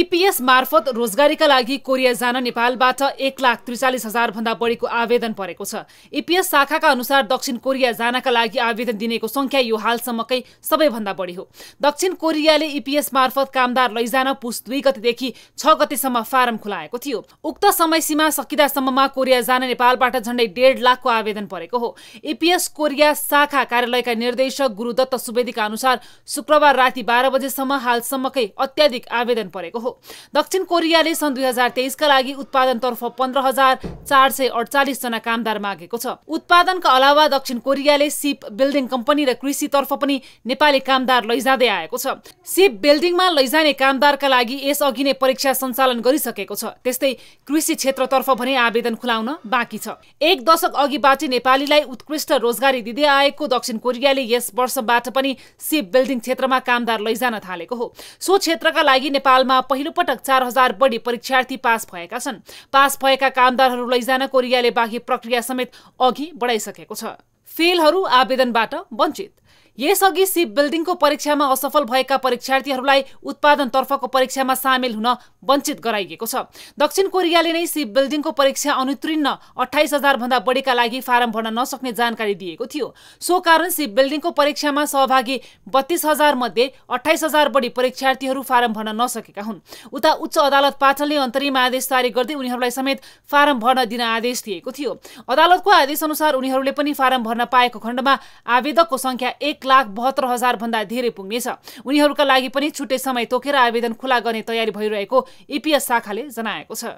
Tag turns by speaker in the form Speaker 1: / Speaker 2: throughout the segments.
Speaker 1: EPS मार्फत रोजगारीका लागि कोरिया जान नेपालबाट एक लाख त्रिचालिस भन्दा बढीको आवेदन परेको छ इपिएस शाखाका अनुसार दक्षिण कोरिया जानका लागि आवेदन दिनेको सङ्ख्या यो हालसम्मकै सबैभन्दा बढी हो दक्षिण कोरियाले इपिएस मार्फत कामदार लैजान पुस दुई गतेदेखि छ गतेसम्म फारम खुलाएको थियो उक्त समय सीमा सकिँदासम्ममा कोरिया जान नेपालबाट झण्डै डेढ लाखको आवेदन परेको हो इपिएस कोरिया शाखा कार्यालयका निर्देशक गुरुदत्त सुवेदीका अनुसार शुक्रबार राति बाह्र बजेसम्म हालसम्मकै अत्याधिक आवेदन परेको हो दक्षिण कोरियाले सन् दुई हजार तेइसका लागि उत्पादनतर्फ पन्ध्र हजार चार सय अडचालिसजना कामदार मागेको छ उत्पादनका अलावा दक्षिण कोरियाले सिप बिल्डिङ कम्पनी र कृषितर्फ पनि नेपाली कामदार लैजाँदै आएको छ सिप बिल्डिङमा लैजाने कामदारका लागि यसअघि नै परीक्षा सञ्चालन गरिसकेको छ त्यस्तै कृषि क्षेत्रतर्फ भने आवेदन खुलाउन बाँकी छ एक दशक अघिबाटै नेपालीलाई उत्कृष्ट रोजगारी दिँदै आएको दक्षिण कोरियाले यस वर्षबाट पनि सिप बिल्डिङ क्षेत्रमा कामदार लैजान थालेको हो सो क्षेत्रका लागि नेपालमा पहिलो पटक चार हजार बढी परीक्षार्थी पास भएका छन् पास भएका कामदारहरू लैजान कोरियाले बाघी प्रक्रिया समेत अघि बढाइसकेको छ फेलहरू आवेदनबाट वञ्चित यसअघि सिप बिल्डिङको परीक्षामा असफल भएका परीक्षार्थीहरूलाई उत्पादनतर्फको परीक्षामा सामेल हुन वञ्चित गराइएको छ दक्षिण कोरियाले नै सिप बिल्डिङको परीक्षा अनुत्तीर्ण अठाइस हजारभन्दा बढीका लागि फारम भर्न नसक्ने जानकारी दिएको थियो सो कारण सिप बिल्डिङको परीक्षामा सहभागी बत्तीस हजार मध्ये अठाइस हजार बढी परीक्षार्थीहरू फारम भर्न नसकेका हुन् उता उच्च अदालत पाटनले अन्तरिम आदेश जारी गर्दै उनीहरूलाई समेत फारम भर्न दिन आदेश दिएको थियो अदालतको आदेश अनुसार उनीहरूले पनि फारम भर्न पाएको खण्डमा आवेदकको सङ्ख्या एक लाख बहत्तर भन्दा धेरै पुग्नेछ उनीहरूका लागि पनि छुट्टै समय तोकेर आवेदन खुला गर्ने तयारी भइरहेको इपिएस शाखाले जनाएको छ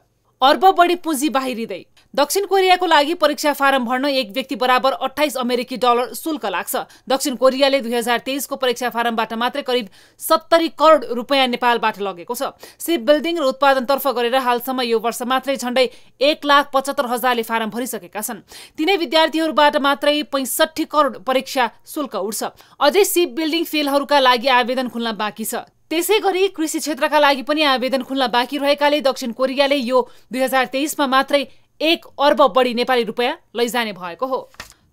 Speaker 1: अर्ब बढी पुँजी बाहिरिँदै दक्षिण कोरियाको लागि परीक्षा फारम भर्न एक व्यक्ति बराबर अठाइस अमेरिकी डलर शुल्क लाग्छ दक्षिण कोरियाले दुई हजार तेइसको परीक्षा फारमबाट मात्रै करिब सत्तरी करोड रुपियाँ नेपालबाट लगेको छ सिप बिल्डिङ र उत्पादनतर्फ गरेर हालसम्म यो वर्ष मात्रै झण्डै एक लाख पचहत्तर हजारले फारम भरिसकेका छन् तिनै विद्यार्थीहरूबाट मात्रै पैँसठी करोड परीक्षा शुल्क उठ्छ अझै सिप बिल्डिङ फेलहरूका लागि आवेदन खुल्न बाँकी छ त्यसै गरी कृषि क्षेत्रका लागि पनि आवेदन खुल्न बाँकी रहेकाले दक्षिण कोरियाले यो दुई हजार तेइसमा मात्रै एक अर्ब बढी नेपाली रुपियाँ लैजाने भएको हो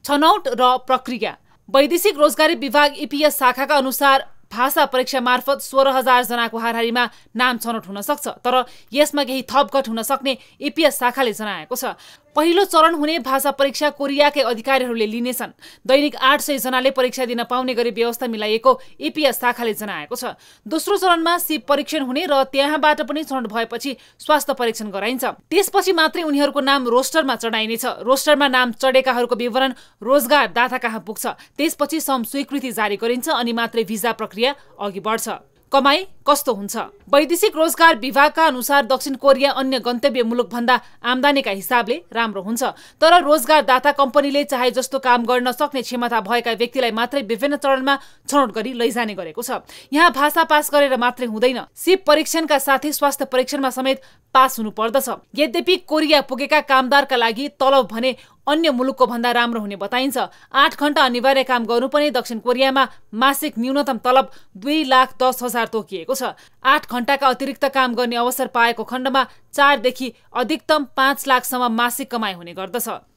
Speaker 1: छनौट र प्रक्रिया वैदेशिक रोजगारी विभाग इपिएस शाखाका अनुसार भाषा परीक्षा मार्फत सोह्र हजार जनाको हारहारीमा नाम छनौट हुन सक्छ तर यसमा केही थपघट हुन सक्ने इपिएस शाखाले जनाएको छ पहिलो चरण हुने भाषा परीक्षा कोरियाकै अधिकारीहरूले लिनेछन् दैनिक आठ सय जनाले परीक्षा दिन पाउने गरी व्यवस्था मिलाइएको एपिएस शाखाले जनाएको छ दोस्रो चरणमा सिप परीक्षण हुने र त्यहाँबाट पनि चरण भएपछि स्वास्थ्य परीक्षण गराइन्छ त्यसपछि मात्रै उनीहरूको नाम रोस्टरमा चढाइनेछ रोस्टरमा नाम चढेकाहरूको विवरण रोजगारदाता कहाँ पुग्छ त्यसपछि सम स्वीकृति जारी गरिन्छ अनि मात्रै भिजा प्रक्रिया अघि बढ्छ कमाई कस्तो हुन्छ वैदेशिक रोजगार विभागका अनुसार दक्षिण कोरिया अन्य गन्तव्य मुलुक भन्दा आम्दानीका हिसाबले राम्रो हुन्छ तर रोजगारदाता कम्पनीले चाहे जस्तो काम गर्न सक्ने क्षमता भएका व्यक्तिलाई मात्रै विभिन्न चरणमा छनौट गरी लैजाने गरेको छ यहाँ भाषा पास गरेर मात्रै हुँदैन सिप परीक्षणका साथै स्वास्थ्य परीक्षणमा समेत पास हुनु पर्दछ यद्यपि कोरिया पुगेका कामदारका लागि तलब भने अन्य मुलुकको भन्दा राम्रो हुने बताइन्छ आठ घण्टा अनिवार्य काम गर्नु पनि दक्षिण कोरियामा मासिक न्यूनतम तलब दुई लाख दस हजार तोकिएको छ आठ घण्टाका अतिरिक्त काम गर्ने अवसर पाएको खण्डमा चारदेखि अधिकतम पाँच लाखसम्म मासिक कमाई हुने गर्दछ